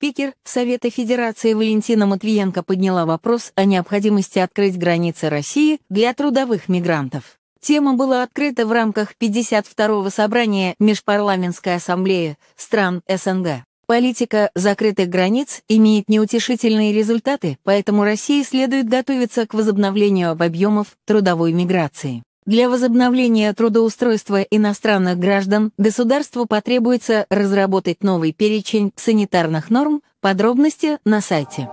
Спикер Совета Федерации Валентина Матвиенко подняла вопрос о необходимости открыть границы России для трудовых мигрантов. Тема была открыта в рамках 52-го собрания Межпарламентской ассамблеи стран СНГ. Политика закрытых границ имеет неутешительные результаты, поэтому России следует готовиться к возобновлению объемов трудовой миграции. Для возобновления трудоустройства иностранных граждан государству потребуется разработать новый перечень санитарных норм, подробности на сайте.